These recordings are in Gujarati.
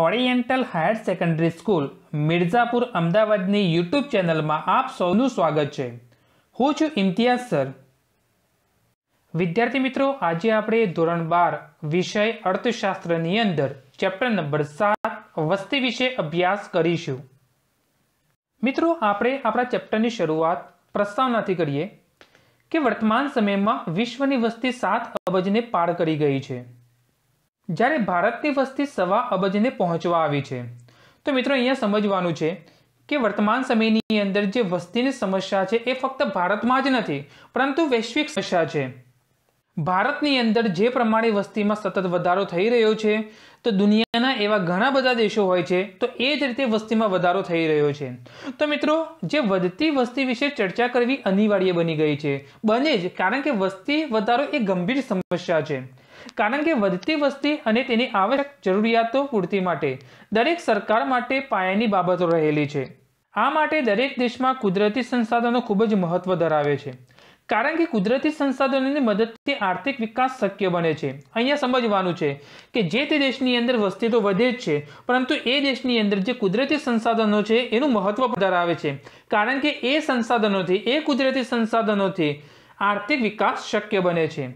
oriental higher secondary school Mirzapur અમદાવાદની યુટ્યુબ ચેનલમાં આપ સૌનું સ્વાગત છે હું છું ઇમ્તિયાઝ સર વિદ્યાર્થી મિત્રો આજે આપણે ધોરણ બાર વિષય અર્થશાસ્ત્રની અંદર ચેપ્ટર નંબર સાત વસ્તી વિશે અભ્યાસ કરીશું મિત્રો આપણે આપણા ચેપ્ટરની શરૂઆત પ્રસ્તાવનાથી કરીએ કે વર્તમાન સમયમાં વિશ્વની વસ્તી સાત અબજને પાર કરી ગઈ છે જ્યારે ભારતની વસ્તી સવા અબજને પહોંચવા આવી છે તો મિત્રો અહીંયા સમજવાનું છે કે વર્તમાન સમયની અંદર જે વસ્તીની સમસ્યા છે એ ફક્ત ભારતમાં જ નથી પરંતુ વૈશ્વિક સમસ્યા છે ભારતની અંદર જે પ્રમાણે વસ્તીમાં સતત વધારો થઈ રહ્યો છે તો દુનિયાના એવા ઘણા બધા દેશો હોય છે તો એ જ રીતે વસ્તીમાં વધારો થઈ રહ્યો છે તો મિત્રો જે વધતી વસ્તી વિશે ચર્ચા કરવી અનિવાર્ય બની ગઈ છે બને જ કારણ કે વસ્તી વધારો એ ગંભીર સમસ્યા છે કારણ કે વધતી વસ્તી અને તેની આવશ્યક જરૂરિયાતો પૂર્તિ માટે દરેક સરકાર માટે પાયાની બાબતો રહેલી છે આ માટે દરેક દેશમાં કુદરતી સંસાધનો ખૂબ જ મહત્વ ધરાવે છે કારણ કે કુદરતી સંસાધનોની મદદથી આર્થિક વિકાસ શક્ય બને છે અહીંયા સમજવાનું છે કે જે તે દેશની અંદર વસ્તી તો વધે જ છે પરંતુ એ દેશની અંદર જે કુદરતી સંસાધનો છે એનું મહત્વ ધરાવે છે કારણ કે એ સંસાધનોથી એ કુદરતી સંસાધનોથી આર્થિક વિકાસ શક્ય બને છે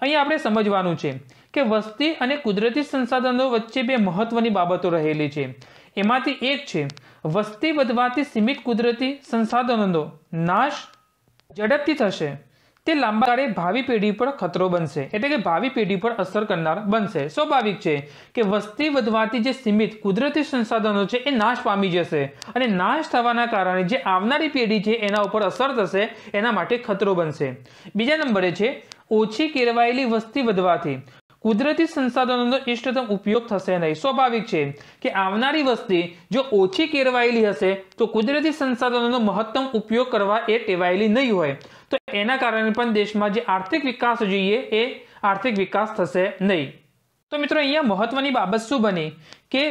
અહીં આપણે સમજવાનું છે કે વસ્તી અને કુદરતી સંસાધનો વચ્ચે બે મહત્વની બાબતો રહેલી છે એમાંથી એક છે વસ્તી વધવાથી સીમિત કુદરતી સંસાધનોનો નાશ ઝડપથી થશે તે લાંબા ગાળે ભાવિ પેઢી પર ખતરો બનશે એટલે કે ભાવિ પેઢી પર અસર કરનાર બનશે સ્વાભાવિક છે કે વસ્તી વધવાથી જે સીમિત કુદરતી સંસાધનો છે એ નાશ પામી જશે અને નાશ થવાના કારણે જે આવનારી પેઢી છે એના ઉપર અસર થશે એના માટે ખતરો બનશે બીજા નંબરે છે ઓછી કેળવાયેલી વસ્તી વધવાથી કુદરતી સંસાધનોનો ઇષ્ટતમ ઉપયોગ થશે નહીં સ્વાભાવિક છે કે આવનારી વસ્તી જો ઓછી કેળવાયેલી હશે તો કુદરતી સંસાધનોનો મહત્તમ ઉપયોગ કરવા એ ટેવાયેલી નહીં હોય તો એના કારણે પણ દેશમાં જે આર્થિક વિકાસ જોઈએ એ આર્થિક વિકાસ થશે નહીં તો મિત્રો અહીંયા મહત્વની બાબત શું બની કે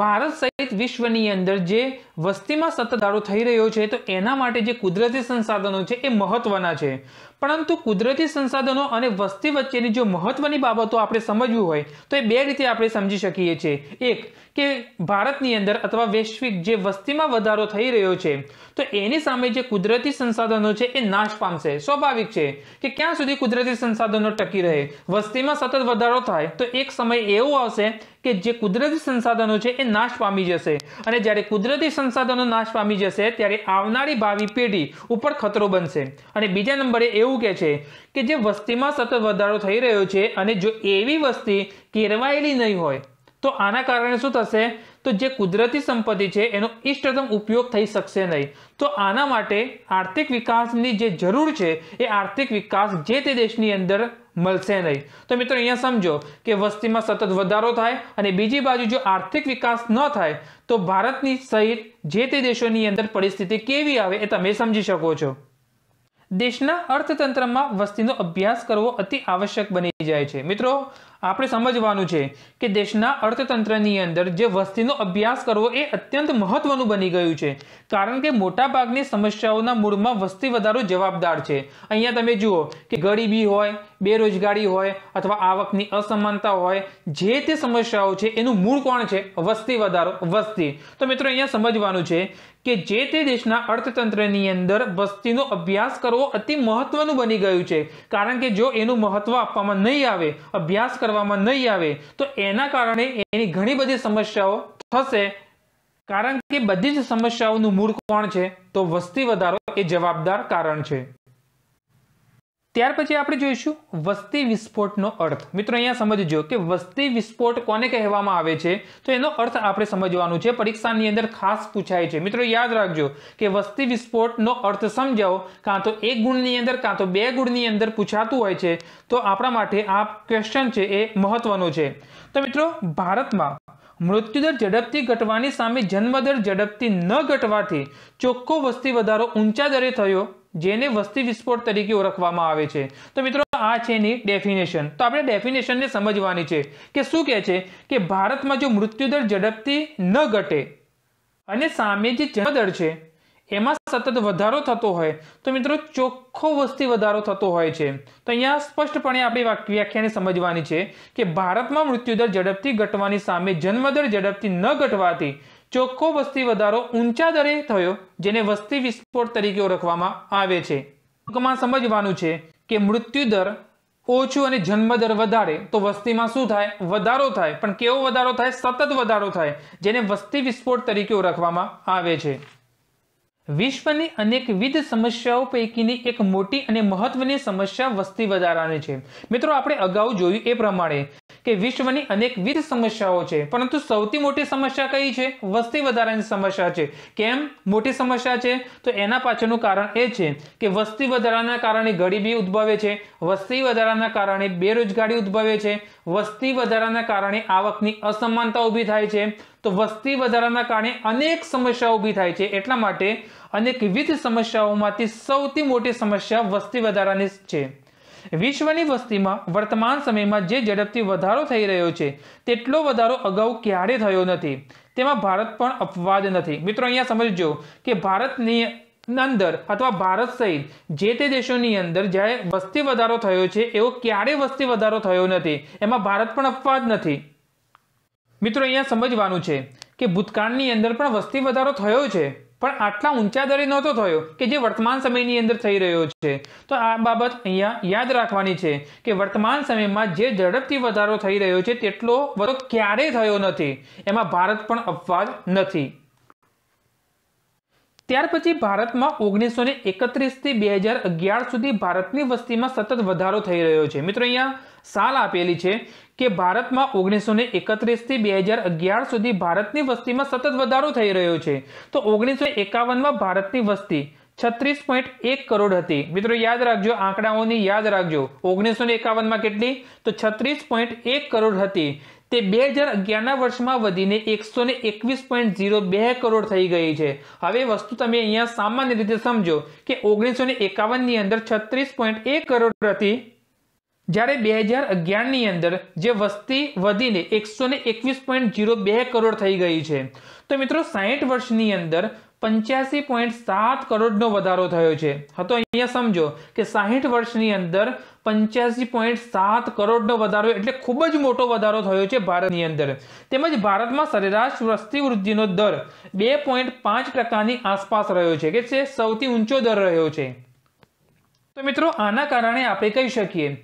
ભારત સહિત વિશ્વની અંદર જે વસ્તીમાં સતત થઈ રહ્યો છે તો એના માટે જે કુદરતી સંસાધનો છે એ મહત્વના છે પરંતુ કુદરતી સંસાધનો અને વસ્તી વચ્ચેની જો મહત્વની બાબતો આપણે સમજવું હોય તો એ બે રીતે આપણે સમજી શકીએ છીએ એક કે ભારતની અંદર અથવા વૈશ્વિક જે વસ્તીમાં વધારો થઈ રહ્યો છે તો એની સામે જે કુદરતી સંસાધનો છે એ નાશ પામશે સ્વાભાવિક છે કે ક્યાં સુધી કુદરતી સંસાધનો ટકી રહે વસ્તીમાં સતત વધારો થાય તો એક સમય એવો આવશે કે જે કુદરતી સંસાધનો છે એ નાશ પામી જશે અને જ્યારે કુદરતી સંસાધનો નાશ પામી જશે ત્યારે આવનારી ભાવિ પેઢી ઉપર ખતરો બનશે અને બીજા નંબરે એવું કહે છે કે જે વસ્તીમાં સતત વધારો થઈ રહ્યો છે અને જો એવી વસ્તી કેરવાયેલી નહીં હોય તો આના કારણે શું થશે તો જે કુદરતી સંપત્તિ છે એનો ઇષ્ટતમ ઉપયોગ થઈ શકશે નહીં તો આના માટે આર્થિક વિકાસની જે જરૂર છે એ આર્થિક વિકાસ જે તે દેશની અંદર મળશે નહીં તો મિત્રો અહીંયા સમજો કે વસ્તીમાં સતત વધારો થાય અને બીજી બાજુ જો આર્થિક વિકાસ ન થાય તો ભારતની સહિત જે તે દેશોની અંદર પરિસ્થિતિ કેવી આવે એ તમે સમજી શકો છો દેશના અર્થતંત્રમાં વસ્તીનો અભ્યાસ કરવો અતિ આવશ્યક બની જાય છે મિત્રો આપણે સમજવાનું છે કે દેશના અર્થતંત્રની અંદર જે વસ્તીનો અભ્યાસ કરવો એ અત્યંત મહત્વનું બની ગયું છે કારણ કે મોટાભાગની સમસ્યાઓના મૂળમાં વસ્તી વધારો જવાબદાર છે અહીંયા તમે જુઓ કે ગરીબી હોય બેરોજગારી હોય અથવા આવકની અસમાનતા હોય જે તે સમસ્યાઓ છે એનું મૂળ કોણ છે વસ્તી વધારો વસ્તી તો મિત્રો અહીંયા સમજવાનું છે કે જે તે દેશના અર્થતંત્રની અંદર વસ્તીનો અભ્યાસ કરવો અતિ મહત્વનું બની ગયું છે કારણ કે જો એનું મહત્વ આપવામાં નહીં આવે અભ્યાસ કરવામાં નહીં આવે તો એના કારણે એની ઘણી બધી સમસ્યાઓ થશે કારણ કે બધી જ સમસ્યાઓનું મૂળ કોણ છે તો વસ્તી વધારો એ જવાબદાર કારણ છે ત્યાર પછી આપણે જોઈશું વસ્તી વિસ્ફોટનો અર્થ મિત્રો અહીંયા સમજજો કે વસ્તી વિસ્ફોટ કોને કહેવામાં આવે છે તો એનો અર્થ આપણે સમજવાનું છે પરીક્ષાની અંદર ખાસ પૂછાય છે મિત્રો યાદ રાખજો કે વસ્તી વિસ્ફોટનો અર્થ સમજાવો કાં તો એક ગુણની અંદર કાં તો બે ગુણની અંદર પૂછાતું હોય છે તો આપણા માટે આ ક્વેશ્ચન છે એ મહત્વનો છે તો મિત્રો ભારતમાં મૃત્યુદર ઝડપથી ઘટવાની સામે જન્મદર ઝડપથી ન ઘટવાથી ચોખ્ખો વસ્તી વધારો ઊંચા દરે થયો જેને વસ્તી વિસ્ફોટ તરીકે ઓળખવામાં આવે છે તો મિત્રો આ છે એની ડેફિનેશન તો આપણે ડેફિનેશનને સમજવાની છે કે શું કહે છે કે ભારતમાં જો મૃત્યુદર ઝડપથી ન ઘટે અને સામે જે જન્મદર છે એમાં સતત વધારો થતો હોય તો મિત્રો ચોખ્ખો વસ્તી વધારો થતો હોય છે તો અહીંયા સ્પષ્ટપણે આપણી વ્યાખ્યાને સમજવાની છે કે ભારતમાં મૃત્યુદર ઝડપથી ઘટવાની સામે જન્મદર ઝડપથી ન ઘટવાથી ચોખ્ખો વસ્તી વધારો ઊંચા દરે થયો જેને વસ્તી વિસ્ફોટ તરીકે ઓળખવામાં આવે છે અંકમાં સમજવાનું છે કે મૃત્યુ દર ઓછું અને જન્મદર વધારે તો વસ્તીમાં શું થાય વધારો થાય પણ કેવો વધારો થાય સતત વધારો થાય જેને વસ્તી વિસ્ફોટ તરીકે ઓળખવામાં આવે છે વિશ્વની અનેકવિધ સમસ્યાઓ પૈકીની એક મોટી અને મહત્વની સમસ્યા વસ્તી વધારાની છે મિત્રો આપણે અગાઉ જોયું એ પ્રમાણે કે વિશ્વની અનેકવિધ સમસ્યાઓ છે પરંતુ સૌથી મોટી સમસ્યા કઈ છે વસ્તી વધારાની સમસ્યા છે કેમ મોટી સમસ્યા છે તો એના પાછળનું કારણ એ છે કે વસ્તી વધારાના કારણે ગરીબી ઉદ્ભવે છે વસ્તી વધારાના કારણે બેરોજગારી ઉદ્ભવે છે વસ્તી વધારાના કારણે આવકની અસમાનતા ઊભી થાય છે તો વસ્તી વધારાના કારણે અનેક સમસ્યાઓ ઊભી થાય છે એટલા માટે અનેકવિધ સમસ્યાઓમાંથી સૌથી મોટી સમસ્યા વસ્તી વધારાની છે વિશ્વની વસ્તીમાં વર્તમાન સમયમાં જે ઝડપથી વધારો થઈ રહ્યો છે તેટલો વધારો અગાઉ ક્યારે થયો નથી તેમાં ભારત પણ અપવાદ નથી મિત્રો અહીંયા સમજજો કે ભારતની અંદર અથવા ભારત સહિત જે તે દેશોની અંદર જ્યારે વસ્તી વધારો થયો છે એવો ક્યારે વસ્તી વધારો થયો નથી એમાં ભારત પણ અપવાદ નથી મિત્રો અહીંયા સમજવાનું છે કે ભૂતકાળની અંદર પણ વસ્તી વધારો થયો છે પણ આટલા ઊંચા દરે નહોતો થયો કે જે વર્તમાન સમયની અંદર થઈ રહ્યો છે તો આ બાબત અહીંયા યાદ રાખવાની છે કે વર્તમાન સમયમાં જે ઝડપથી વધારો થઈ રહ્યો છે તેટલો વધો ક્યારેય થયો નથી એમાં ભારત પણ અપવાદ નથી ત્યાર પછી ભારતમાં ઓગણીસો ને એકત્રીસથી બે હજાર અગિયાર સુધી ભારતની વસ્તીમાં સતત વધારો થઈ રહ્યો છે મિત્રો અહીંયા સાલ આપેલી છે કે ભારતમાં ઓગણીસો ને એકત્રીસથી બે હજાર અગિયાર સુધી ભારતની વસ્તીમાં સતત વધારો થઈ રહ્યો છે તો ઓગણીસો એકાવનમાં ભારતની વસ્તી છત્રીસ પોઈન્ટ એક કરોડ હતી મિત્રો યાદ રાખજો આંકડાઓની યાદ રાખજો ઓગણીસો એકાવનમાં કેટલી તો છત્રીસ પોઈન્ટ એક કરોડ હતી તે બે હજાર અગિયારના વર્ષમાં વધીને એકસો ને એકવીસ પોઈન્ટ ઝીરો બે કરોડ થઈ ગઈ છે હવે વસ્તુ તમે અહીંયા સામાન્ય રીતે સમજો કે ઓગણીસો એકાવનની અંદર છત્રીસ પોઈન્ટ એક કરોડ હતી જ્યારે બે હજાર અગિયારની અંદર જે વસ્તી વધીને એકસો ને એકવીસ પોઈન્ટ જીરો બે કરોડ થઈ ગઈ છે તો મિત્રો સાહીઠ વર્ષની અંદર પંચ્યાસી પોઈન્ટ સાત કરોડનો વધારો થયો છે હતો અહીંયા સમજો કે સાહીઠ વર્ષની અંદર પંચ્યાસી પોઈન્ટ સાત કરોડનો વધારો એટલે ખૂબ જ મોટો વધારો થયો છે ભારતની અંદર તેમજ ભારતમાં સરેરાશ વસ્તી વૃદ્ધિનો દર બે પોઈન્ટ પાંચ ટકાની આસપાસ રહ્યો છે કે જે સૌથી ઊંચો દર રહ્યો છે તો મિત્રો આના કારણે આપણે કહી શકીએ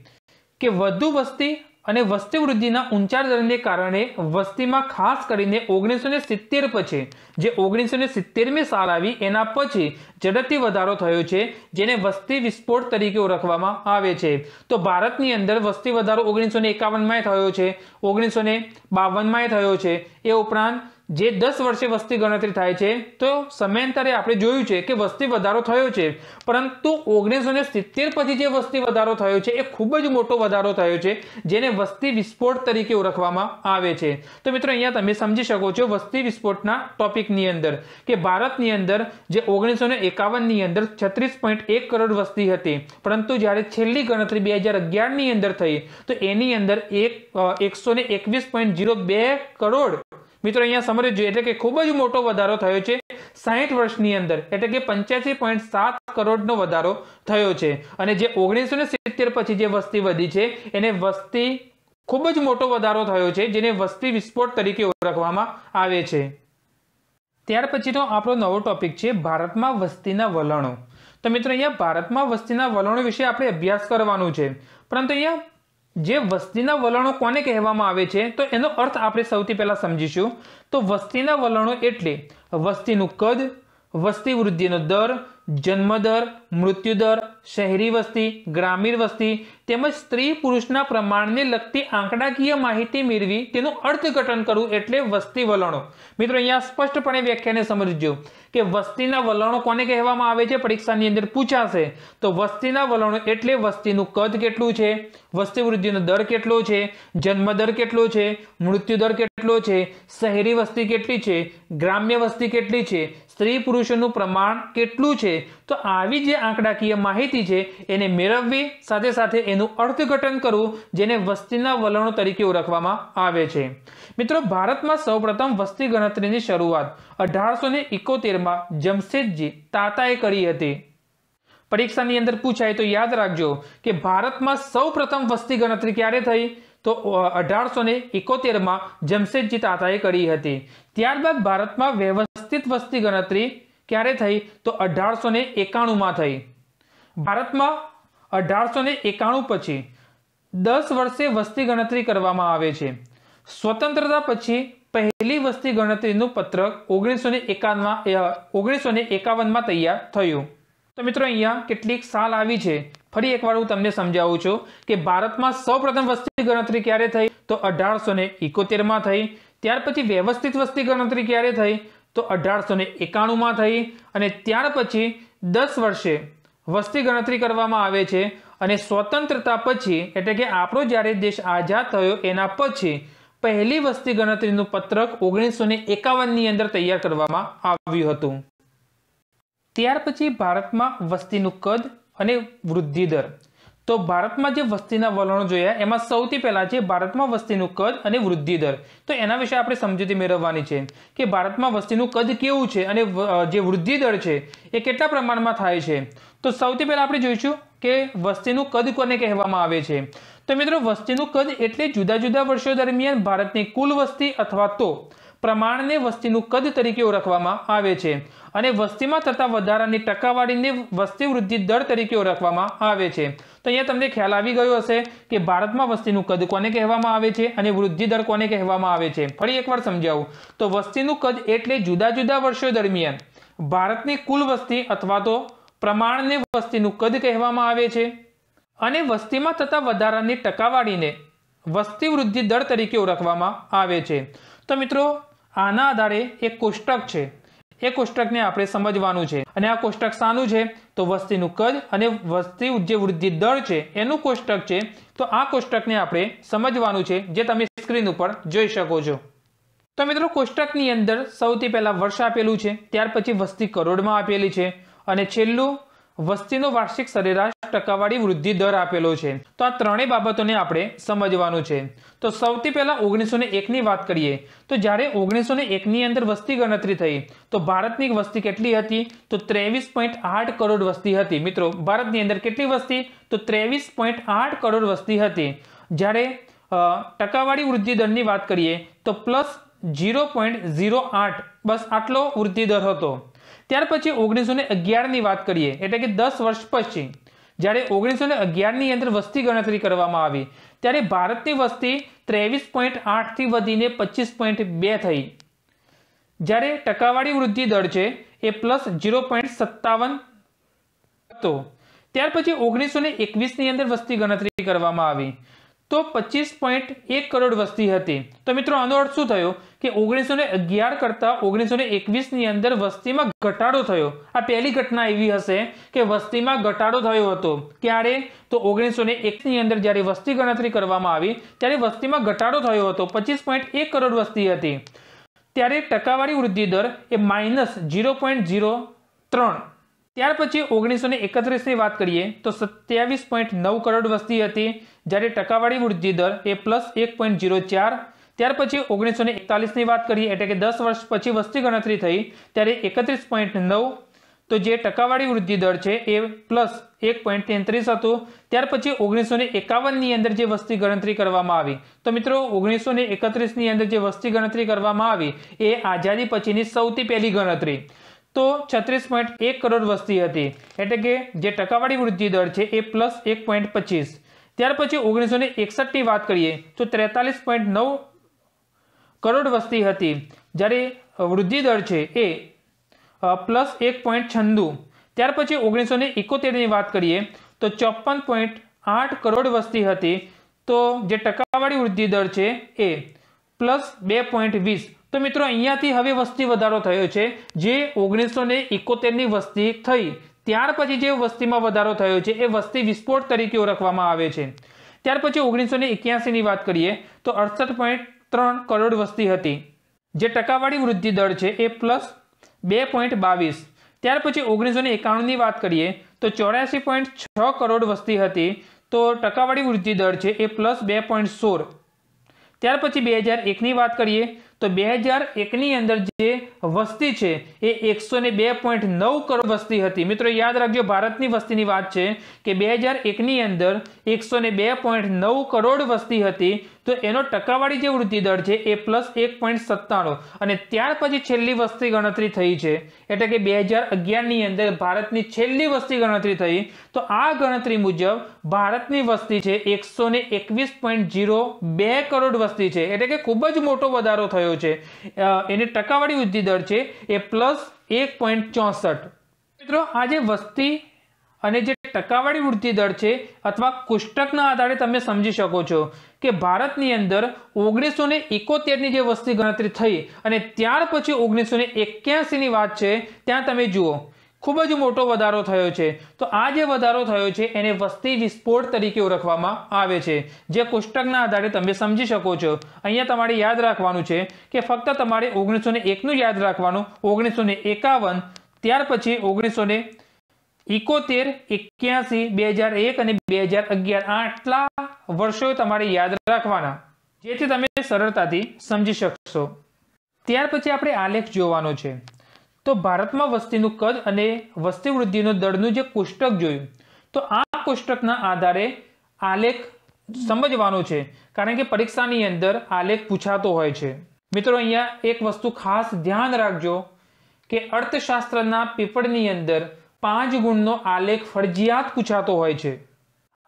કે વધુ વસ્તી અને વસ્તી વૃદ્ધિના ઊંચા દરને કારણે વસ્તીમાં ખાસ કરીને ઓગણીસો ને સિત્તેર પછી જે ઓગણીસો ને સિત્તેરમી સાલ આવી એના પછી ઝડપથી વધારો થયો છે જેને વસ્તી વિસ્ફોટ તરીકે ઓળખવામાં આવે છે તો ભારતની અંદર વસ્તી વધારો ઓગણીસો ને એકાવનમાં થયો છે ઓગણીસો ને બાવનમાં થયો છે એ ઉપરાંત જે દસ વર્ષે વસ્તી ગણતરી થાય છે તો સમયાંતરે આપણે જોયું છે કે વસ્તી વધારો થયો છે પરંતુ ઓગણીસો ને સિત્તેર પછી જે વસ્તી વધારો થયો છે એ ખૂબ જ મોટો વધારો થયો છે જેને વસ્તી વિસ્ફોટ તરીકે ઓળખવામાં આવે છે તો મિત્રો અહીંયા તમે સમજી શકો છો વસ્તી વિસ્ફોટના ટોપિકની અંદર કે ભારતની અંદર જે ઓગણીસો ને એકાવનની અંદર છત્રીસ પોઈન્ટ એક કરોડ વસ્તી હતી પરંતુ જ્યારે છેલ્લી ગણતરી બે હજાર અગિયારની અંદર થઈ તો એની અંદર એક એકસો ને એકવીસ પોઈન્ટ જીરો બે કરોડ મિત્રો અહીંયા સમરી એટલે કે ખૂબ જ મોટો વધારો થયો છે સાહીઠ વર્ષની અંદર એટલે કે પંચ્યાસી પોઈન્ટ સાત કરોડનો વધારો થયો છે અને જે ઓગણીસો ને પછી જે વસ્તી વધી છે એને વસ્તી ખૂબ જ મોટો વધારો થયો છે જેને વસ્તી વિસ્ફોટ તરીકે ઓળખવામાં આવે છે ત્યાર પછીનો આપણો નવો ટોપિક છે ભારતમાં વસ્તીના વલણો તો મિત્રો અહીંયા ભારતમાં વસ્તીના વલણો વિશે આપણે અભ્યાસ કરવાનું છે પરંતુ અહીંયા જે વસ્તીના વલણો કોને કહેવામાં આવે છે તો એનો અર્થ આપણે સૌથી પહેલાં સમજીશું તો વસ્તીના વલણો એટલે વસ્તીનું કદ વસ્તી વૃદ્ધિનો દર જન્મદર મૃત્યુદર શહેરી વસ્તી ગ્રામીણ વસ્તી તેમજ સ્ત્રી પુરુષના પ્રમાણને લગતી આંકડાકીય માહિતી મેળવી તેનું અર્થઘટન કરવું એટલે વસ્તી વલણો મિત્રો અહીંયા સ્પષ્ટપણે વ્યાખ્યાને સમજજો કે વસ્તીના વલણો કોને કહેવામાં આવે છે પરીક્ષાની અંદર પૂછાશે તો વસ્તીના વલણો એટલે વસ્તીનું કદ કેટલું છે વસ્તી વૃદ્ધિનો દર કેટલો છે જન્મદર કેટલો છે મૃત્યુદર કેટલો છે શહેરી વસ્તી કેટલી છે ગ્રામ્ય વસ્તી કેટલી છે સ્ત્રી પુરુષોનું પ્રમાણ કેટલું છે તો આવી જે આંકડાકીય માહિતી છે એને મેળવવી સાથે સાથે એનું અર્થઘટન કરવું જેને વસ્તીના વલણો તરીકે ઓળખવામાં આવે છે મિત્રો ભારતમાં સૌપ્રથમ વસ્તી ગણતરીની શરૂઆત અઢારસો ને ઇકોતેરમાં જમશેદજી તાતાએ કરી હતી પરીક્ષાની અંદર પૂછાય તો યાદ રાખજો કે ભારતમાં સૌપ્રથમ વસ્તી ગણતરી ક્યારે થઈ તો અઢારસો ને ઇકોતેરમાં જમશેદજી તાતાએ કરી હતી ત્યારબાદ ભારતમાં વ્યવસ્થા વ્યવસ્થિત વસ્તી ગણતરી ક્યારે થઈ તો અઢારસો ને એકાણુંમાં થઈ ભારતમાં અઢારસો ને એકાણું પછી દસ વર્ષે વસ્તી ગણતરી કરવામાં આવે છે સ્વતંત્રતા પછી પહેલી વસ્તી ગણતરીનું પત્રક ઓગણીસો ને એકાવનમાં ઓગણીસો ને એકાવનમાં તૈયાર થયું તો મિત્રો અહીંયા કેટલીક સાલ આવી છે ફરી એકવાર હું તમને સમજાવું છું કે ભારતમાં સૌપ્રથમ વસ્તી ગણતરી ક્યારે થઈ તો અઢારસો ને ઇકોતેરમાં થઈ ત્યાર પછી વ્યવસ્થિત વસ્તી ગણતરી ક્યારે થઈ તો અઢારસો ને એકાણુંમાં થઈ અને ત્યાર પછી દસ વર્ષે વસ્તી ગણતરી કરવામાં આવે છે અને સ્વતંત્રતા પછી એટલે કે આપણો જ્યારે દેશ આઝાદ થયો એના પછી પહેલી વસ્તી ગણતરીનું પત્રક ઓગણીસો ને એકાવનની અંદર તૈયાર કરવામાં આવ્યું હતું ત્યાર પછી ભારતમાં વસ્તીનું કદ અને વૃદ્ધિ દર તો ભારતમાં જે વસ્તીના વલણો જોયા એમાં સૌથી પહેલાં છે ભારતમાં વસ્તીનું કદ અને વૃદ્ધિ દર તો એના વિશે આપણે સમજૂતી મેળવવાની છે કે ભારતમાં વસ્તીનું કદ કેવું છે અને જે વૃદ્ધિ દર છે એ કેટલા પ્રમાણમાં થાય છે તો સૌથી પહેલાં આપણે જોઈશું કે વસ્તીનું કદ કોને કહેવામાં આવે છે તો મિત્રો વસ્તીનું કદ એટલે જુદા જુદા વર્ષો દરમિયાન ભારતની કુલ વસ્તી અથવા તો પ્રમાણને વસ્તીનું કદ તરીકે ઓળખવામાં આવે છે અને વસ્તીમાં થતા વધારાની ટકાવારીને વસ્તી વૃદ્ધિ દર તરીકે ઓળખવામાં આવે છે તો અહીંયા તમને ખ્યાલ આવી ગયો હશે કે ભારતમાં વસ્તીનું કદ કોને કહેવામાં આવે છે અને વૃદ્ધિ દર કોને કહેવામાં આવે છે ફરી એકવાર સમજાવું તો વસ્તીનું કદ એટલે જુદા જુદા વર્ષો દરમિયાન ભારતની કુલ વસ્તી અથવા તો પ્રમાણને વસ્તીનું કદ કહેવામાં આવે છે અને વસ્તીમાં થતા વધારાની ટકાવારીને વસ્તી વૃદ્ધિ દર તરીકે ઓળખવામાં આવે છે તો મિત્રો આના આધારે એક કોષ્ટક છે એ કોષ્ટકને આપણે સમજવાનું છે અને આ કોષ્ટક શાનું છે તો વસ્તીનું કદ અને વસ્તી જે વૃદ્ધિ દર છે એનું કોષ્ટક છે તો આ કોષ્ટકને આપણે સમજવાનું છે જે તમે સ્ક્રીન ઉપર જોઈ શકો છો તો મિત્રો કોષ્ટકની અંદર સૌથી પહેલા વર્ષ આપેલું છે ત્યાર પછી વસ્તી કરોડમાં આપેલી છે અને છેલ્લું વસ્તીનો વાર્ષિક સરેરાશ ટકાવાળી વૃદ્ધિ દર આપેલો છે તો આ ત્રણેય બાબતોને આપણે સમજવાનું છે તો સૌથી પહેલાં ઓગણીસો ને એકની વાત કરીએ તો જ્યારે ઓગણીસો ને એકની અંદર વસ્તી ગણતરી થઈ તો ભારતની વસ્તી કેટલી હતી તો ત્રેવીસ પોઈન્ટ આઠ કરોડ વસ્તી હતી મિત્રો ભારતની અંદર કેટલી વસ્તી તો ત્રેવીસ પોઈન્ટ આઠ કરોડ વસ્તી હતી જ્યારે ટકાવાળી વૃદ્ધિ દરની વાત કરીએ તો પ્લસ ઝીરો પોઈન્ટ ઝીરો આઠ બસ આટલો વૃદ્ધિ દર હતો ત્યાર પછી ઓગણીસો ને અગિયારની વાત કરીએ એટલે કે દસ વર્ષ પછી જ્યારે ઓગણીસો ને અગિયારની અંદર વસ્તી ગણતરી કરવામાં આવી ત્યારે ભારતની વસ્તી ત્રેવીસ પોઈન્ટ આઠથી વધીને પચીસ પોઈન્ટ બે થઈ જ્યારે ટકાવાળી વૃદ્ધિ દર છે એ પ્લસ ઝીરો પોઈન્ટ સત્તાવન હતો ત્યાર પછી ઓગણીસો ને એકવીસની અંદર વસ્તી ગણતરી કરવામાં આવી તો પચીસ પોઈન્ટ એક કરોડ વસ્તી હતી તો મિત્રો આનો અર્થ શું થયો કે ઓગણીસો ને અગિયાર કરતાં ઓગણીસો ને એકવીસની અંદર વસ્તીમાં ઘટાડો થયો આ પહેલી ઘટના એવી હશે કે વસ્તીમાં ઘટાડો થયો હતો ક્યારે તો ઓગણીસો ને એકની અંદર જ્યારે વસ્તી ગણતરી કરવામાં આવી ત્યારે વસ્તીમાં ઘટાડો થયો હતો પચીસ પોઈન્ટ એક કરોડ વસ્તી હતી ત્યારે ટકાવારી વૃદ્ધિ દર એ માઇનસ ઝીરો પોઈન્ટ ઝીરો ત્રણ ત્યાર પછી ઓગણીસો ને એકત્રીસની વાત કરીએ તો સત્યાવીસ પોઈન્ટ નવ કરોડ વસ્તી હતી જ્યારે ટકાવાળી વૃદ્ધિ દર એ પ્લસ એક પોઈન્ટ જીરો ચાર ત્યાર પછી ઓગણીસો ને એકતાલીસની વાત કરીએ એટલે કે દસ વર્ષ પછી વસ્તી ગણતરી થઈ ત્યારે એકત્રીસ પોઈન્ટ નવ તો જે ટકાવાળી વૃદ્ધિ દર છે એ પ્લસ એક પોઈન્ટ તેત્રીસ હતું ત્યાર પછી ઓગણીસો ને એકાવનની અંદર જે વસ્તી ગણતરી કરવામાં આવી તો મિત્રો ઓગણીસો ને એકત્રીસની અંદર જે વસ્તી ગણતરી કરવામાં આવી એ આઝાદી પછીની સૌથી પહેલી ગણતરી તો છત્રીસ પોઈન્ટ એક કરોડ વસ્તી હતી એટલે કે જે ટકાવાળી વૃદ્ધિ દર છે એ પ્લસ એક પોઈન્ટ પચીસ ત્યાર પછી ઓગણીસો ને એકસઠની વાત કરીએ તો ત્રેતાલીસ પોઈન્ટ નવ કરોડ વસ્તી હતી જ્યારે વૃદ્ધિ દર છે એ પ્લસ એક પોઈન્ટ છંદુ ત્યાર પછી ઓગણીસો ને એકોતેરની વાત કરીએ તો ચોપન પોઈન્ટ આઠ કરોડ વસ્તી હતી તો જે ટકાવાળી વૃદ્ધિ દર છે એ પ્લસ બે પોઈન્ટ વીસ તો મિત્રો અહીંયાથી હવે વસ્તી વધારો થયો છે જે ઓગણીસો ને ઇકોતેરની વસ્તી થઈ ત્યાર પછી જે વસ્તીમાં વધારો થયો છે એ વસ્તી વિસ્ફોટ તરીકે ઓળખવામાં આવે છે ત્યાર પછી ઓગણીસો ને એક્યાસીની વાત કરીએ તો અડસઠ પોઈન્ટ ત્રણ કરોડ વસ્તી હતી જે ટકાવાળી વૃદ્ધિ દર છે એ પ્લસ બે પોઈન્ટ બાવીસ ત્યાર પછી ઓગણીસો ને વાત કરીએ તો ચોર્યાસી પોઈન્ટ છ કરોડ વસ્તી હતી તો ટકાવાળી વૃદ્ધિ દર છે એ પ્લસ બે પોઈન્ટ સોળ ત્યાર પછી બે હજાર એકની વાત કરીએ તો બે હજાર એકની અંદર જે વસ્તી છે એ એકસો ને બે પોઈન્ટ નવ કરોડ વસ્તી હતી મિત્રો યાદ રાખજો ભારતની વસ્તીની વાત છે કે બે હજાર એકની અંદર એકસો ને બે પોઈન્ટ નવ કરોડ વસ્તી હતી તો એનો ટકાવાળી જે વૃદ્ધિ દર છે એ પ્લસ એક પોઈન્ટ સત્તાણું અને ત્યાર પછી છેલ્લી વસ્તી ગણતરી થઈ છે એટલે કે બે હજાર અંદર ભારતની છેલ્લી વસ્તી ગણતરી થઈ તો આ ગણતરી મુજબ ભારતની વસ્તી છે એકસો કરોડ વસ્તી છે એટલે કે ખૂબ જ મોટો વધારો થયો છે એની ટકાવાળી વૃદ્ધિ દર છે એ પ્લસ એક પોઈન્ટ ચોસઠ મિત્રો આજે વસ્તી અને જે ટકાવાળી વૃદ્ધિ દર છે અથવા કુષ્ટકના આધારે તમે સમજી શકો છો કે ભારતની અંદર ઓગણીસો ને એકોતેરની જે વસ્તી ગણતરી થઈ અને ત્યાર પછી ઓગણીસો ને એક્યાસીની વાત છે ત્યાં તમે જુઓ ખૂબ જ મોટો વધારો થયો છે તો આ જે વધારો થયો છે એને વસ્તી વિસ્ફોટ તરીકે ઓળખવામાં આવે છે જે કોષ્ટકના આધારે તમે સમજી શકો છો અહીંયા તમારે યાદ રાખવાનું છે કે ફક્ત તમારે ઓગણીસો ને એકનું યાદ રાખવાનું ઓગણીસો ને એકાવન ત્યાર પછી ઓગણીસો ને ઇકોતેર એક્યાસી બે હજાર એક અને બે હજાર અગિયાર આટલા વર્ષો તમારે યાદ રાખવાના જેથી તમે સરળતાથી સમજી શકશો ત્યાર પછી આપણે આલેખ જોવાનો છે તો ભારતમાં વસ્તીનું કદ અને વસ્તી વૃદ્ધિનો દળનું જે કોષ્ટક જોયું તો આ કોષ્ટકના આધારે આલેખ સમજવાનો છે કારણ કે પરીક્ષાની અંદર આલેખ પૂછાતો હોય છે મિત્રો અહીંયા એક વસ્તુ ખાસ ધ્યાન રાખજો કે અર્થશાસ્ત્રના પેપરની અંદર પાંચ ગુણનો આલેખ ફરજિયાત પૂછાતો હોય છે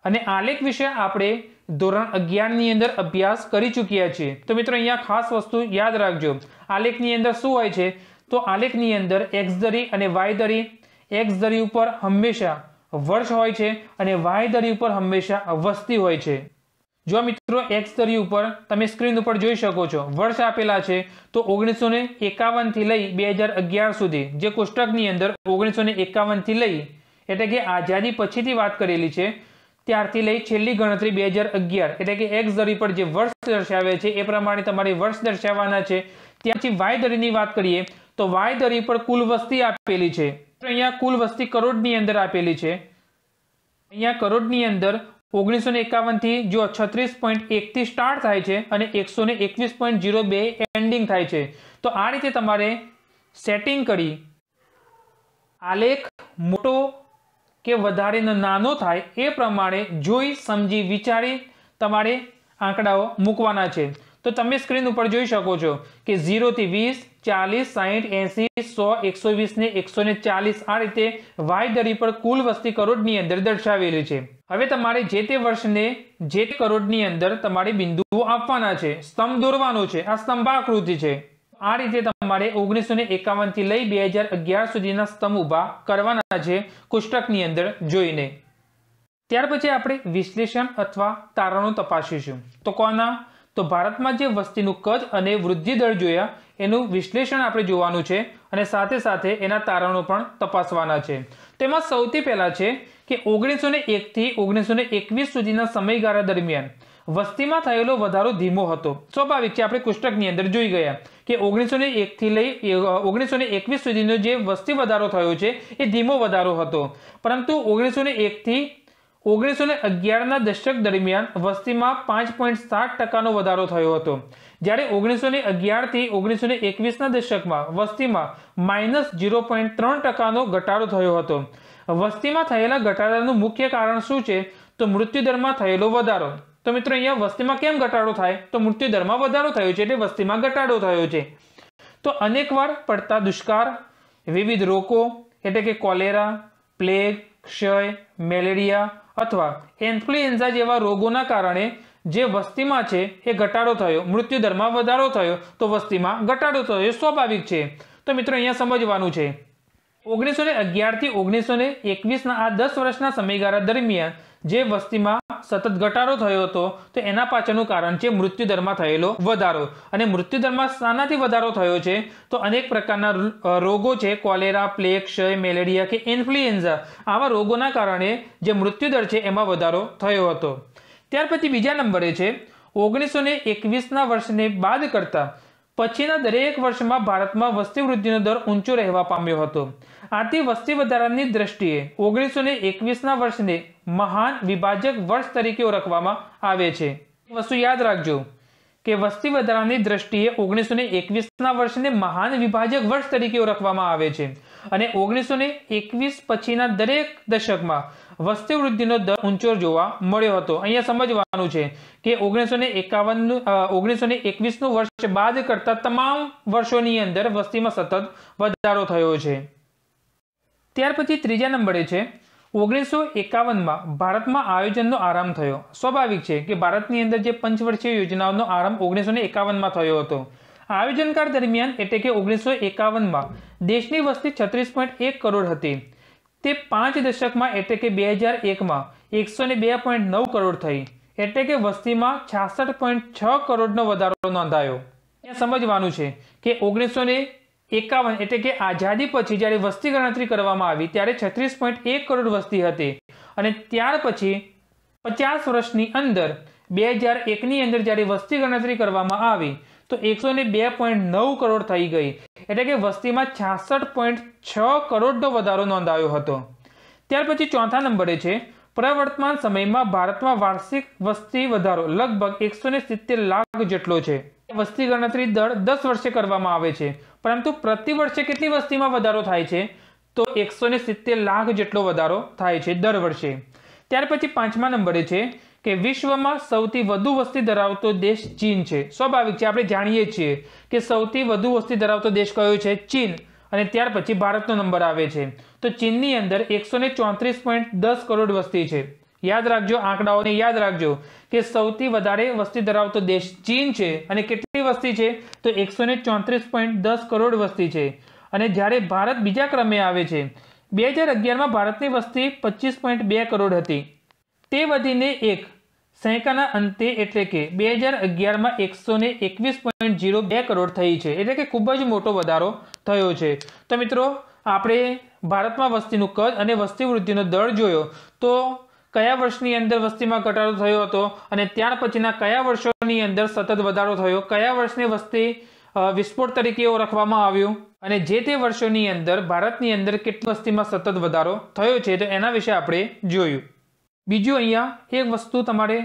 અને આલેખ વિશે આપણે ધોરણ અગિયારની અંદર અભ્યાસ કરી ચૂક્યા છીએ તો મિત્રો અહીંયા ખાસ વસ્તુ યાદ રાખજો આલેખની અંદર શું હોય છે તો આલેખની અંદર એક્સ ધરી અને વાય દરી એક્સ ધરી ઉપર હંમેશા વર્ષ હોય છે અને વાય દરી ઉપર હંમેશા વસ્તી હોય છે જો મિત્રો એક્સ ધરી ઉપર તમે સ્ક્રીન ઉપર જોઈ શકો છો વર્ષ આપેલા છે તો ઓગણીસો ને એકાવનથી લઈ બે હજાર અગિયાર સુધી જે કોષ્ટકની અંદર ઓગણીસો ને એકાવનથી લઈ એટલે કે આઝાદી પછીથી વાત કરેલી છે ત્યારથી લઈ છેલ્લી ગણતરી બે હજાર અગિયાર એટલે કે એક્સ ધરી પર જે વર્ષ દર્શાવે છે એ પ્રમાણે તમારે વર્ષ દર્શાવવાના છે ત્યાંથી વાય ધરીની વાત કરીએ તો વાય ધરી પર કુલ વસ્તી આપેલી છે અહીંયા કુલ વસ્તી કરોડની અંદર આપેલી છે અહીંયા કરોડની અંદર ઓગણીસો ને એકાવનથી જો છત્રીસ પોઈન્ટ એકથી સ્ટાર્ટ થાય છે અને એકસો ને એકવીસ પોઈન્ટ ઝીરો બે એન્ડિંગ થાય છે તો આ રીતે તમારે સેટિંગ કરી આલેખ મોટો કે વધારે નાનો થાય એ પ્રમાણે જોઈ સમજી વિચારી તમારે આંકડાઓ મૂકવાના છે તો તમે સ્ક્રીન ઉપર જોઈ શકો છો કે ઝીરોથી વીસ ચાલીસ સાહીઠ એંસી સો એકસો વીસને એકસો ને ચાલીસ આ રીતે વાય દરી પર કુલ વસ્તી કરોડની અંદર દર્શાવેલી છે હવે તમારે જે તે વર્ષને જે કરોડની અંદર તમારે બિંદુઓ આપવાના છે સ્તંભ દોરવાનો છે આ સ્તંભાકૃતિ છે આ રીતે તમારે ઓગણીસો ને એકાવનથી લઈ બે હજાર અગિયાર સુધીના સ્તંભ ઊભા કરવાના છે કોષ્ટકની અંદર જોઈને ત્યાર પછી આપણે વિશ્લેષણ અથવા તારણો તપાસીશું તો કોના તો ભારતમાં જે વસ્તીનું કદ અને વૃદ્ધિ દર જોયા એનું વિશ્લેષણ આપણે જોવાનું છે અને સાથે સાથે એના તારણો પણ તપાસવાના છે તેમાં સૌથી પહેલા છે કે ઓગણીસો ને એકથી ઓગણીસો ને એકવીસ સુધીના સમયગાળા દરમિયાન વસ્તીમાં થયેલો વધારો ધીમો હતો સ્વાભાવિક છે આપણે કોષ્ટકની અંદર જોઈ ગયા કે ઓગણીસો ને એકથી લઈ ઓગણીસો ને એકવીસ સુધીનો જે વસ્તી વધારો થયો છે એ ધીમો વધારો હતો પરંતુ ઓગણીસો ને એકથી ઓગણીસો ને અગિયારના દશક દરમિયાન વસ્તીમાં પાંચ પોઈન્ટ સાત ટકાનો વધારો થયો હતો જ્યારે ઓગણીસો ને અગિયારથી ઓગણીસો ને એકવીસના દશકમાં વસ્તીમાં માઇનસ જીરો પોઈન્ટ ત્રણ ટકાનો ઘટાડો થયો હતો વસ્તીમાં થયેલા ઘટાડાનું મુખ્ય કારણ શું છે તો મૃત્યુદરમાં થયેલો વધારો તો મિત્રો અહીંયા વસ્તીમાં કેમ ઘટાડો થાય તો મૃત્યુદરમાં વધારો થયો છે એટલે વસ્તીમાં ઘટાડો થયો છે તો અનેકવાર પડતા દુષ્કાળ વિવિધ રોગો એટલે કે કોલેરા પ્લેગ ક્ષય મેલેરિયા અથવા ઇન્ફ્લુએન્ઝા જેવા રોગોના કારણે જે વસ્તીમાં છે એ ઘટાડો થયો મૃત્યુદરમાં વધારો થયો તો વસ્તીમાં ઘટાડો થયો સ્વાભાવિક છે તો મિત્રો અહીંયા સમજવાનું છે ઓગણીસો ને અગિયારથી ઓગણીસો ને એકવીસના આ દસ વર્ષના સમયગાળા દરમિયાન જે વસ્તીમાં સતત ઘટાડો થયો હતો તો એના પાછળનું કારણ છે મૃત્યુદરમાં થયેલો વધારો અને મૃત્યુદરમાં શાનાથી વધારો થયો છે તો અનેક પ્રકારના રોગો છે કોલેરા પ્લેગ ક્ષય મેલેરિયા કે ઇન્ફ્લુએન્ઝા આવા રોગોના કારણે જે મૃત્યુદર છે એમાં વધારો થયો હતો ત્યાર પછી બીજા નંબરે છે ઓગણીસો ને એકવીસના વર્ષને બાદ કરતા પછીના દરેક વર્ષમાં ભારતમાં વસ્તી વૃદ્ધિનો દર ઊંચો રહેવા પામ્યો હતો આથી વસ્તી વધારાની દ્રષ્ટિએ ઓગણીસો ને એકવીસના વર્ષને મહાન વિભાજક વર્ષ તરીકે ઓળખવામાં આવે છે વસ્તુ યાદ રાખજો કે વસ્તી વધારાની દ્રષ્ટિએ ઓગણીસો ને એકવીસના વર્ષને મહાન વિભાજક વર્ષ તરીકે ઓળખવામાં આવે છે અને ઓગણીસો ને એકવીસ પછીના દરેક દશકમાં વસ્તી વૃદ્ધિનો દર ઊંચો જોવા મળ્યો હતો અહીંયા સમજવાનું છે કે ઓગણીસો ને એકાવનનું ઓગણીસો ને એકવીસનું વર્ષ બાદ કરતા તમામ વર્ષોની અંદર વસ્તીમાં સતત વધારો થયો છે ત્યાર પછી ત્રીજા નંબરે છે ઓગણીસો એકાવનમાં ભારતમાં આયોજનનો આરંભ થયો સ્વાભાવિક છે કે ભારતની અંદર જે પંચવર્ષીય યોજનાઓનો આરંભ ઓગણીસો એકાવનમાં થયો હતો આયોજનકાર દરમિયાન એટલે કે ઓગણીસો એકાવનમાં દેશની વસ્તી છત્રીસ પોઈન્ટ એક કરોડ હતી તે પાંચ દશકમાં એટલે કે બે હજાર એકમાં એકસો ને બે પોઈન્ટ નવ કરોડ થઈ એટલે કે વસ્તીમાં છાસઠ પોઈન્ટ છ કરોડનો વધારો નોંધાયો એ સમજવાનું છે કે ઓગણીસો એકાવન એટલે કે આઝાદી પછી જ્યારે વસ્તી ગણતરી કરવામાં આવી ત્યારે છત્રીસ પોઈન્ટ એક કરોડ વસ્તી હતી અને ત્યાર પછી પચાસ વર્ષની અંદર બે હજાર એકની અંદર જ્યારે વસ્તી ગણતરી કરવામાં આવી તો એકસો ને બે પોઈન્ટ નવ કરોડ થઈ ગઈ એટલે કે વસ્તીમાં છાસઠ પોઈન્ટ છ કરોડનો વધારો નોંધાયો હતો ત્યાર પછી ચોથા નંબરે છે પ્રવર્તમાન સમયમાં ભારતમાં વાર્ષિક વસ્તી વધારો લગભગ એકસો સિત્તેર લાખ જેટલો છે વસ્તી ગણતરી દર દસ વર્ષે કરવામાં આવે છે પરંતુ પ્રતિવર્ષે કેટલી વસ્તીમાં વધારો થાય છે તો એકસો સિત્તેર લાખ જેટલો વધારો થાય છે દર વર્ષે ત્યાર પછી પાંચમા નંબરે છે કે વિશ્વમાં સૌથી વધુ વસ્તી ધરાવતો દેશ ચીન છે સ્વાભાવિક છે આપણે જાણીએ છીએ કે સૌથી વધુ વસ્તી ધરાવતો દેશ કયો છે ચીન અને ત્યાર પછી ભારતનો નંબર આવે છે તો ચીનની અંદર એકસો ચોત્રીસ પોઈન્ટ દસ કરોડ વસ્તી છે યાદ રાખજો આંકડાઓને યાદ રાખજો કે સૌથી વધારે વસ્તી ધરાવતો દેશ ચીન છે અને કેટલી વસ્તી છે તો એકસો ને પોઈન્ટ દસ કરોડ વસ્તી છે અને જ્યારે ભારત બીજા ક્રમે આવે છે બે હજાર અગિયારમાં ભારતની વસ્તી પચીસ પોઈન્ટ બે કરોડ હતી તે વધીને એક સૈકાના અંતે એટલે કે બે હજાર અગિયારમાં એકસો ને એકવીસ પોઈન્ટ જીરો બે કરોડ થઈ છે એટલે કે ખૂબ જ મોટો વધારો થયો છે તો મિત્રો આપણે ભારતમાં વસ્તીનું કદ અને વસ્તી વૃદ્ધિનો દર જોયો તો કયા વર્ષની અંદર વસ્તીમાં ઘટાડો થયો હતો અને ત્યાર પછીના કયા વર્ષોની અંદર સતત વધારો થયો કયા વર્ષની વસ્તી વિસ્ફોટ તરીકે ઓળખવામાં આવ્યું અને જે તે વર્ષોની અંદર ભારતની અંદર કેટલી વસ્તીમાં સતત વધારો થયો છે તો એના વિશે આપણે જોયું બીજું અહીંયા એક વસ્તુ તમારે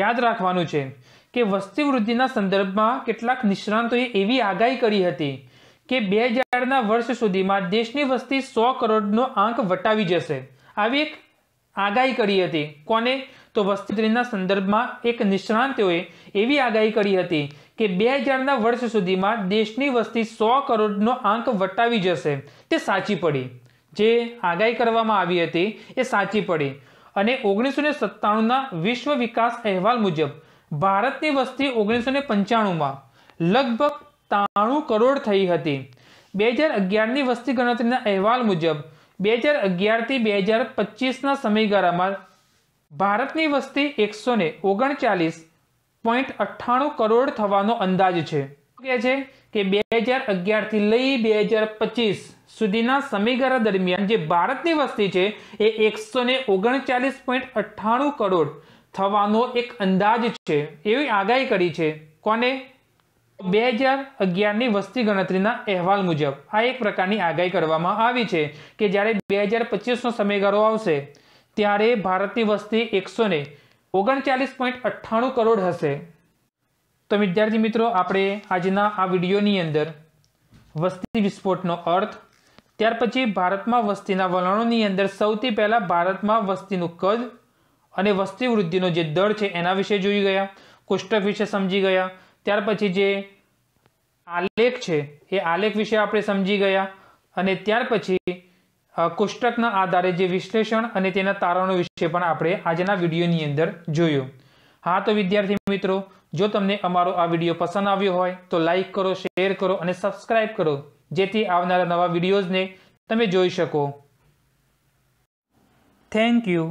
યાદ રાખવાનું છે કે વસ્તી વૃદ્ધિના સંદર્ભમાં કેટલાક નિષ્ણાંતોએ એવી આગાહી કરી હતી કે બે હજારના વર્ષ સુધીમાં દેશની વસ્તી સો કરોડનો આંક વટાવી જશે આવી એક આગાહી કરી હતી કોને તો વસ્તુત્રીના સંદર્ભમાં એક નિષ્ણાંતોએ એવી આગાહી કરી હતી કે બે હજારના વર્ષ સુધીમાં દેશની વસ્તી સો કરોડનો આંક વટાવી જશે તે સાચી પડી જે આગાહી કરવામાં આવી હતી એ સાચી પડી અને ઓગણીસો ને સત્તાણુંના વિશ્વ વિકાસ અહેવાલ મુજબ ભારતની વસ્તી ઓગણીસો ને પંચાણુંમાં લગભગ ત્રાણું કરોડ થઈ હતી બે હજાર અગિયારની વસ્તી ગણતરીના અહેવાલ મુજબ બે હજાર અગિયારથી બે હજાર પચીસના સમયગાળામાં ભારતની વસ્તી એકસો ને ઓગણચાલીસ પોઈન્ટ અઠ્ઠાણું કરોડ થવાનો અંદાજ છે કહે છે કે બે હજાર અગિયારથી લઈ બે હજાર પચીસ સુધીના સમયગાળા દરમિયાન જે ભારતની વસ્તી છે એ એકસો ને ઓગણચાલીસ પોઈન્ટ અઠ્ઠાણું કરોડ થવાનો એક અંદાજ છે એવી આગાહી કરી છે કોને બે હજાર અગિયારની વસ્તી ગણતરીના અહેવાલ મુજબ આ એક પ્રકારની આગાહી કરવામાં આવી છે કે જ્યારે બે હજાર પચીસનો સમયગાળો આવશે ત્યારે ભારતની વસ્તી એકસો ને ઓગણચાલીસ પોઈન્ટ અઠ્ઠાણું કરોડ હશે તો વિદ્યાર્થી મિત્રો આપણે આજના આ વિડીયોની અંદર વસ્તી વિસ્ફોટનો અર્થ ત્યાર પછી ભારતમાં વસ્તીના વલણોની અંદર સૌથી પહેલાં ભારતમાં વસ્તીનું કદ અને વસ્તી વૃદ્ધિનો જે દર છે એના વિશે જોઈ ગયા કોષ્ટક વિશે સમજી ગયા ત્યાર પછી જે આલેખ છે એ આલેખ વિશે આપણે સમજી ગયા અને ત્યાર પછી કુષ્ટકના આધારે જે વિશ્લેષણ અને તેના તારણો વિશે પણ આપણે આજના વિડીયોની અંદર જોયું હા તો વિદ્યાર્થી મિત્રો જો તમને અમારો આ વિડીયો પસંદ આવ્યો હોય તો લાઈક કરો શેર કરો અને સબસ્ક્રાઇબ કરો જેથી આવનારા નવા વિડીયોઝને તમે જોઈ શકો થેન્ક યુ